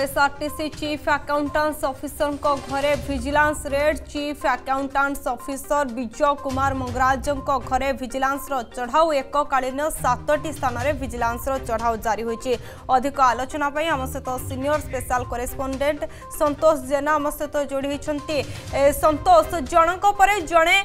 SRTC chief accounts officer घरे vigilance raid chief accounts officer Vijay Kumar Mangaraj घरे vigilance चढ़ाऊ एककालन सातट स्थान में भिजिलांस चढ़ाऊ जारी होती अधिक आलोचना आम सहित सिनियर स्पेशल करेस्पंडेट संतोष जेना आम सहित जोड़ी होती संतोष जनक जड़े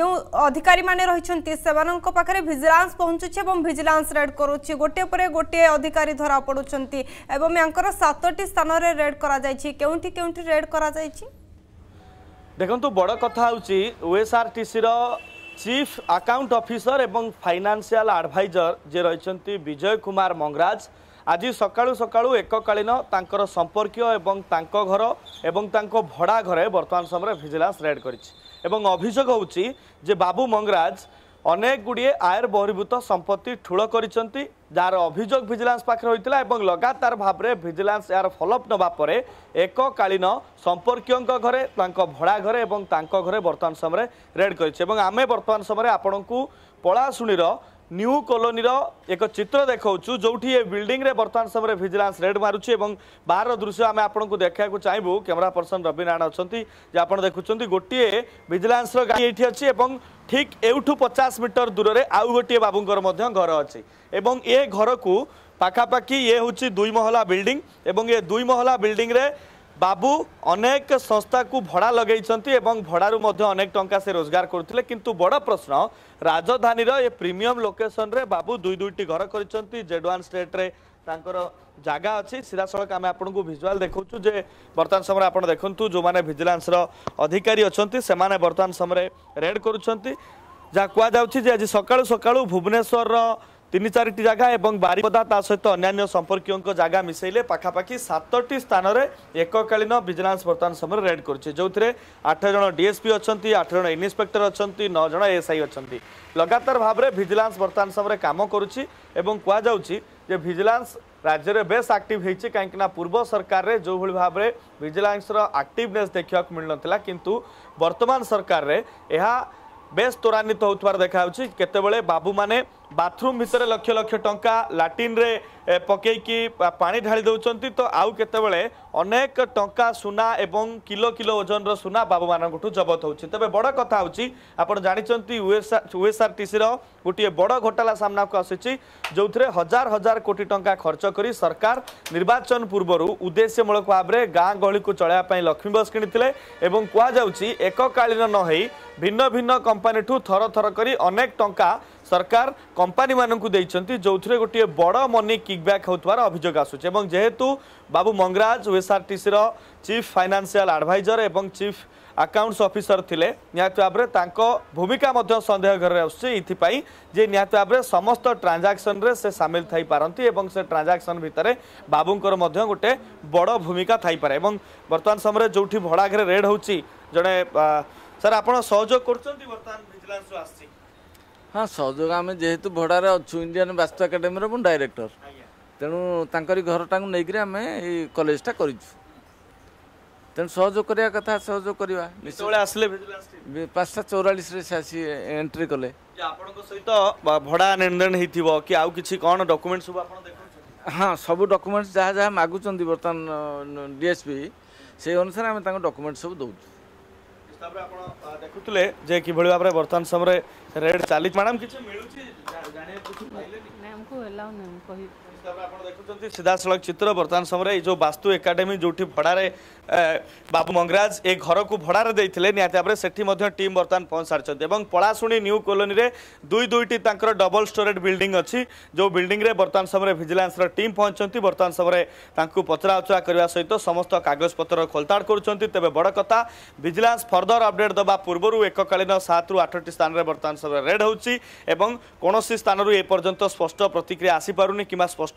जो अधिकारी मैंने रही से भिजिलांस पहुंचुचे और भिजिलांस रेड करुच्ची गोटे गोटे अधिकारी धरा पड़ुंट एवं या ସାତଟି ସ୍ଥାନରେ ରେଡ୍ କରାଯାଇଛି କେଉଁଠି କେଉଁଠି ରେଡ୍ କରାଯାଇଛି ଦେଖନ୍ତୁ ବଡ଼ କଥା ହେଉଛି ଓଏସ୍ଆର୍ଟିସିର ଚିଫ୍ ଆକାଉଣ୍ଟ ଅଫିସର ଏବଂ ଫାଇନାନ୍ସିଆଲ ଆଡ଼ଭାଇଜର ଯିଏ ରହିଛନ୍ତି ବିଜୟ କୁମାର ମଙ୍ଗରାଜ ଆଜି ସକାଳୁ ସକାଳୁ ଏକକାଳୀନ ତାଙ୍କର ସମ୍ପର୍କୀୟ ଏବଂ ତାଙ୍କ ଘର ଏବଂ ତାଙ୍କ ଭଡ଼ା ଘରେ ବର୍ତ୍ତମାନ ସମୟରେ ଭିଜିଲାନ୍ସ ରେଡ୍ କରିଛି ଏବଂ ଅଭିଯୋଗ ହେଉଛି ଯେ ବାବୁ ମଙ୍ଗରାଜ ଅନେକ ଗୁଡ଼ିଏ ଆୟର ବହିର୍ଭୂତ ସମ୍ପତ୍ତି ଠୁଳ କରିଛନ୍ତି ଯାହାର ଅଭିଯୋଗ ଭିଜିଲାନ୍ସ ପାଖରେ ହୋଇଥିଲା ଏବଂ ଲଗାତାର ଭାବରେ ଭିଜିଲାନ୍ସ ଏହାର ଫଲୋଅପ୍ ନେବା ପରେ ଏକକାଳୀନ ସମ୍ପର୍କୀୟଙ୍କ ଘରେ ତାଙ୍କ ଭଡ଼ା ଘରେ ଏବଂ ତାଙ୍କ ଘରେ ବର୍ତ୍ତମାନ ସମୟରେ ରେଡ଼୍ କରିଛି ଏବଂ ଆମେ ବର୍ତ୍ତମାନ ସମୟରେ ଆପଣଙ୍କୁ ପଳାଶୁଣୀର ନ୍ୟୁ କଲୋନୀର ଏକ ଚିତ୍ର ଦେଖାଉଛୁ ଯେଉଁଠି ଏ ବିଲ୍ଡିଂରେ ବର୍ତ୍ତମାନ ସମୟରେ ଭିଜିଲାନ୍ସ ରେଡ୍ ମାରୁଛି ଏବଂ ବାହାର ଦୃଶ୍ୟ ଆମେ ଆପଣଙ୍କୁ ଦେଖିବାକୁ ଚାହିଁବୁ କ୍ୟାମେରା ପର୍ସନ୍ ରବି ନାରାୟଣ ଅଛନ୍ତି ଯେ ଆପଣ ଦେଖୁଛନ୍ତି ଗୋଟିଏ ଭିଜିଲାନ୍ସର ଗାଡ଼ି ଏଇଠି ଅଛି ଏବଂ ଠିକ୍ ଏଉଠୁ ପଚାଶ ମିଟର ଦୂରରେ ଆଉ ଗୋଟିଏ ବାବୁଙ୍କର ମଧ୍ୟ ଘର ଅଛି ଏବଂ ଏ ଘରକୁ ପାଖାପାଖି ଇଏ ହେଉଛି ଦୁଇ ମହଲା ବିଲ୍ଡିଂ ଏବଂ ଏ ଦୁଇ ମହଲା ବିଲ୍ଡିଂରେ বাবু অনেক সংস্থাকে ভড়া লগাইছেন এবং ভড়ারু মধ্যে অনেক টঙ্কা সে রোজগার করুলে কিন্তু বড় প্রশ্ন রাজধানীর এ প্রিমিয়ম লোকেসনরে বাবু দুই দুইটি ঘর করেছেন জেডওয়ান স্টেট্রে তাঁর জায়গা অছি সিধাসলখ আমি আপনার ভিজুয়াল দেখছু যে বর্তমান সময় আপনার দেখুন যে ভিজিলান্সর অধিকারী অনেক সে বর্তমান সময় রেড করছেন যা কুযাচ্ছে যে আজ সকাল সকাল ভুবনেশ্বর ତିନି ଚାରିଟି ଜାଗା ଏବଂ ବାରିପଦା ତା ସହିତ ଅନ୍ୟାନ୍ୟ ସମ୍ପର୍କୀୟଙ୍କ ଜାଗା ମିଶାଇଲେ ପାଖାପାଖି ସାତଟି ସ୍ଥାନରେ ଏକକାଳୀନ ଭିଜିଲାନ୍ସ ବର୍ତ୍ତମାନ ସମୟରେ ରେଡ୍ କରୁଛି ଯେଉଁଥିରେ ଆଠ ଜଣ ଡିଏସ୍ପି ଅଛନ୍ତି ଆଠ ଜଣ ଇନ୍ସପେକ୍ଟର ଅଛନ୍ତି ନଅ ଜଣ ଏଏସ୍ଆଇ ଅଛନ୍ତି ଲଗାତାର ଭାବରେ ଭିଜିଲାନ୍ସ ବର୍ତ୍ତମାନ ସମୟରେ କାମ କରୁଛି ଏବଂ କୁହାଯାଉଛି ଯେ ଭିଜିଲାନ୍ସ ରାଜ୍ୟରେ ବେଶ୍ ଆକ୍ଟିଭ୍ ହେଇଛି କାହିଁକିନା ପୂର୍ବ ସରକାରରେ ଯେଉଁଭଳି ଭାବରେ ଭିଜିଲାନ୍ସର ଆକ୍ଟିଭନେସ୍ ଦେଖିବାକୁ ମିଳୁନଥିଲା କିନ୍ତୁ ବର୍ତ୍ତମାନ ସରକାରରେ ଏହା ବେଶ୍ ତ୍ୱରାନ୍ୱିତ ହେଉଥିବାର ଦେଖାଯାଉଛି କେତେବେଳେ ବାବୁମାନେ ବାଥରୁମ୍ ଭିତରେ ଲକ୍ଷ ଲକ୍ଷ ଟଙ୍କା ଲାଟ୍ରିନ୍ରେ ପକେଇକି ପାଣି ଢାଳି ଦେଉଛନ୍ତି ତ ଆଉ କେତେବେଳେ ଅନେକ ଟଙ୍କା ସୁନା ଏବଂ କିଲୋ କିଲୋ ଓଜନର ସୁନା ବାବୁମାନଙ୍କଠୁ ଜବତ ହେଉଛି ତେବେ ବଡ଼ କଥା ହେଉଛି ଆପଣ ଜାଣିଛନ୍ତି ୟୁଏସ୍ଆର ୟୁଏସ୍ଆର୍ ଗୋଟିଏ ବଡ଼ ଘୋଟାଲା ସାମ୍ନାକୁ ଆସିଛି ଯେଉଁଥିରେ ହଜାର ହଜାର କୋଟି ଟଙ୍କା ଖର୍ଚ୍ଚ କରି ସରକାର ନିର୍ବାଚନ ପୂର୍ବରୁ ଉଦ୍ଦେଶ୍ୟମୂଳକ ଭାବରେ ଗାଁ ଗହଳିକୁ ଚଳାଇବା ପାଇଁ ଲକ୍ଷ୍ମୀ ବସ୍ କିଣିଥିଲେ ଏବଂ କୁହାଯାଉଛି ଏକକାଳୀନ ନହେଇ ଭିନ୍ନ ଭିନ୍ନ କମ୍ପାନୀଠୁ ଥର ଥର କରି ଅନେକ ଟଙ୍କା ସରକାର କମ୍ପାନୀମାନଙ୍କୁ ଦେଇଛନ୍ତି ଯେଉଁଥିରେ ଗୋଟିଏ ବଡ଼ ମନି କିକ୍ବ୍ୟାକ୍ ହେଉଥିବାର ଅଭିଯୋଗ ଆସୁଛି ଏବଂ ଯେହେତୁ ବାବୁ ମଙ୍ଗରାଜ ଓଏସ୍ଆର୍ଟିସିର ଚିଫ୍ ଫାଇନାନ୍ସିଆଲ ଆଡ଼ଭାଇଜର ଏବଂ ଚିଫ୍ ଆକାଉଣ୍ଟସ୍ ଅଫିସର ଥିଲେ ନିହାତି ଭାବରେ ତାଙ୍କ ଭୂମିକା ମଧ୍ୟ ସନ୍ଦେହ ଘରେ ଆସୁଛି ଏଥିପାଇଁ ଯେ ନିହାତି ଭାବରେ ସମସ୍ତ ଟ୍ରାଞ୍ଜାକ୍ସନ୍ରେ ସେ ସାମିଲ ଥାଇପାରନ୍ତି ଏବଂ ସେ ଟ୍ରାଞ୍ଜାକ୍ସନ୍ ଭିତରେ ବାବୁଙ୍କର ମଧ୍ୟ ଗୋଟେ ବଡ଼ ଭୂମିକା ଥାଇପାରେ ଏବଂ ବର୍ତ୍ତମାନ ସମୟରେ ଯେଉଁଠି ଭଡ଼ା ଘରେ ରେଡ୍ ହେଉଛି ଜଣେ ସାର୍ ଆପଣ ସହଯୋଗ କରୁଛନ୍ତି ବର୍ତ୍ତମାନ ଭିଜିଲାନ୍ସରୁ ଆସିଛି ହଁ ସହଯୋଗ ଆମେ ଯେହେତୁ ଭଡ଼ାରେ ଅଛୁ ଇଣ୍ଡିଆନ୍ ବାସ୍ତୁ ଏକାଡେମୀର ମୁଁ ଡାଇରେକ୍ଟର ତେଣୁ ତାଙ୍କରି ଘରଟାକୁ ନେଇକରି ଆମେ ଏଇ କଲେଜଟା କରିଛୁ ତେଣୁ ସହଯୋଗ କରିବା କଥା ସହଯୋଗ କରିବା ଆସିଲେ ପାଞ୍ଚଟା ଚଉରାଳିଶରେ ସେ ଆସି ଏଣ୍ଟ୍ରି କଲେ ଆପଣଙ୍କ ସହିତ ଭଡ଼ା ନେଣଦେଣ ହେଇଥିବ କି ଆଉ କିଛି କ'ଣ ଡକୁମେଣ୍ଟ ସବୁ ଆପଣ ହଁ ସବୁ ଡକୁମେଣ୍ଟସ୍ ଯାହା ଯାହା ମାଗୁଛନ୍ତି ବର୍ତ୍ତମାନ ଡିଏସ୍ପି ସେଇ ଅନୁସାରେ ଆମେ ତାଙ୍କ ଡକୁମେଣ୍ଟ ସବୁ ଦେଉଛୁ हिसाब रे आपण देखुतले जे किभळी भाबरे वर्तमान समय रे रेट चाली मैडम किछ मिलुची ସିଧାସଳଖ ଚିତ୍ର ବର୍ତ୍ତମାନ ସମୟରେ ଏଇ ଯେଉଁ ବାସ୍ତୁ ଏକାଡେମୀ ଯେଉଁଠି ଭଡ଼ାରେ ବାବୁ ମଙ୍ଗରାଜ ଏ ଘରକୁ ଭଡ଼ାରେ ଦେଇଥିଲେ ନିହାତି ଭାବରେ ସେଠି ମଧ୍ୟ ଟିମ୍ ବର୍ତ୍ତମାନ ପହଞ୍ଚାରିଛନ୍ତି ଏବଂ ପଳାଶୁଣୀ ନ୍ୟୁ କଲୋନୀରେ ଦୁଇ ଦୁଇଟି ତାଙ୍କର ଡବଲ ଷ୍ଟୋରେଜ୍ ବିଲ୍ଡିଂ ଅଛି ଯେଉଁ ବିଲ୍ଡିଂରେ ବର୍ତ୍ତମାନ ସମୟରେ ଭିଜିଲାନ୍ସର ଟିମ୍ ପହଞ୍ଚନ୍ତି ବର୍ତ୍ତମାନ ସମୟରେ ତାଙ୍କୁ ପଚରାଉଚରା କରିବା ସହିତ ସମସ୍ତ କାଗଜପତ୍ର ଖୋଲତାଡ଼ କରୁଛନ୍ତି ତେବେ ବଡ଼ କଥା ଭିଜିଲାନ୍ସ ଫର୍ଦର ଅପଡେଟ୍ ଦେବା ପୂର୍ବରୁ ଏକକାଳୀନ ସାତରୁ ଆଠଟି ସ୍ଥାନରେ ବର୍ତ୍ତମାନ ସମୟରେ ରେଡ୍ ହେଉଛି ଏବଂ କୌଣସି ସ୍ଥାନରୁ এপর্যন্ত স্পষ্ট প্রতিক্রিয়া আসিপারুনি কিংবা স্পষ্ট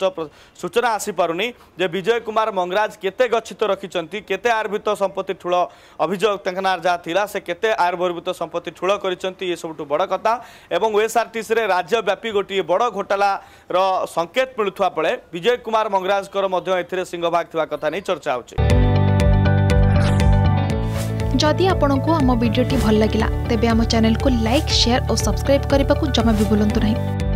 সূচনা আসিপারুনি যে বিজয় কুমার মঙ্গরাজ কেতে গচ্ছিত রাখিছেন কেতে আর্ভূত সম্পত্তি ঠুল অভিযোগ তাঙ্ক না যা লা সে কেতে আর্ভূত সম্পত্তি ঠুল করেছেন এসবুঠু বড় কথা এবং ওএসআরটিসি রাজ্যব্যাপী গোটিয়ে বড় ঘোটালার সংকেত মিলুয়া বেড়ে বিজয় কুমার মঙ্গরাজকর মধ্যে এতে সিংহভাগ থাকা কথা নিয়ে চর্চা হচ্ছে जदि आपण को आम भिडी भल लगा तेब आम चेल्क लाइक सेयार और सब्सक्राइब करने को जमा भी बुलां नहीं